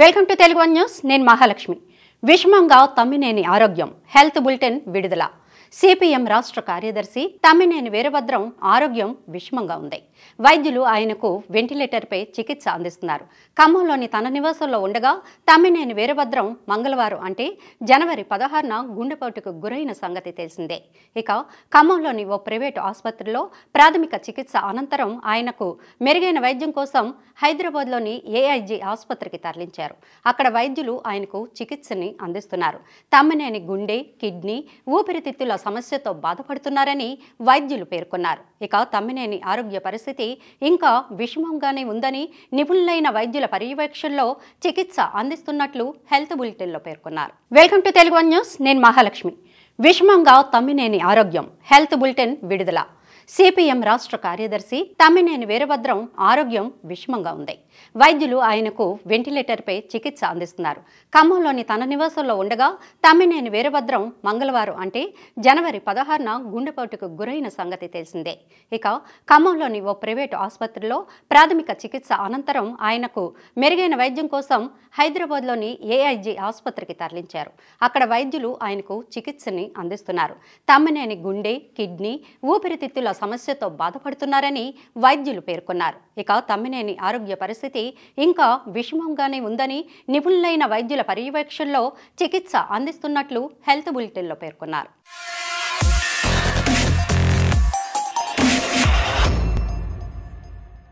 welcome to Telugu one news నేను మహాలక్ష్మి విషమంగా తమ్మినేని ఆరోగ్యం హెల్త్ బులెటిన్ విడుదల సిపిఎం రాష్ట్ర కార్యదర్శి తమ్మినేని వీరభద్రం ఆరోగ్యం విషమంగా ఉంది వైద్యులు ఆయనకు వెంటిలేటర్పై చికిత్స అందిస్తున్నారు ఖమ్మంలోని తన నివాసంలో ఉండగా తమ్మినేని వీరభద్రం మంగళవారం అంటే జనవరి పదహారున గుండెపోటుకు గురైన సంగతి తెలిసిందే ఇక ఖమ్మంలోని ఓ ప్రైవేటు ఆసుపత్రిలో ప్రాథమిక చికిత్స అనంతరం ఆయనకు మెరుగైన వైద్యం కోసం హైదరాబాద్లోని ఏఐజీ ఆసుపత్రికి తరలించారు అక్కడ వైద్యులు ఆయనకు చికిత్సని అందిస్తున్నారు తమ్మినేని గుండె కిడ్నీ ఊపిరితిత్తుల సమస్యతో బాధపడుతున్నారని వైద్యులు పేర్కొన్నారు ఇక తమ్మినేని ఆరోగ్య పరిస్థితి ఇంకా విషమంగానే ఉందని నిపుణులైన వైద్యుల పర్యవేక్షణలో చికిత్స అందిస్తున్నట్లు హెల్త్ బులెటిన్లో పేర్కొన్నారు వెల్కమ్ టు తెలుగు న్యూస్ నేను మహాలక్ష్మి విషమంగా తమ్మినేని ఆరోగ్యం హెల్త్ బులెటిన్ విడుదల సిపిఎం రాష్ట్ర కార్యదర్శి తమ్మినేని వీరభద్రం ఆరోగ్యం విషమంగా ఉంది వైద్యులు ఆయనకు వెంటిలేటర్పై చికిత్స అందిస్తున్నారు ఖమ్మంలోని తన నివాసంలో ఉండగా తమ్మినేని వీరభద్రం మంగళవారం అంటే జనవరి పదహారున గుండెపోటుకు గురైన సంగతి తెలిసిందే ఇక ఖమ్మంలోని ఓ ప్రైవేటు ఆసుపత్రిలో ప్రాథమిక చికిత్స అనంతరం ఆయనకు మెరుగైన వైద్యం కోసం హైదరాబాద్లోని ఏఐజీ ఆసుపత్రికి తరలించారు అక్కడ వైద్యులు ఆయనకు చికిత్సని అందిస్తున్నారు తమ్మినేని గుండె కిడ్నీ ఊపిరితిత్తుల సమస్యతో బాధపడుతున్నారని వైద్యులు పేర్కొన్నారు ఇక తమ్మినేని ఆరోగ్య పరిస్థితి ఇంకా విషమంగానే ఉందని నిపుణులైన వైద్యుల పర్యవేక్షణలో చికిత్స అందిస్తున్నట్లు హెల్త్ బులెటిన్లో పేర్కొన్నారు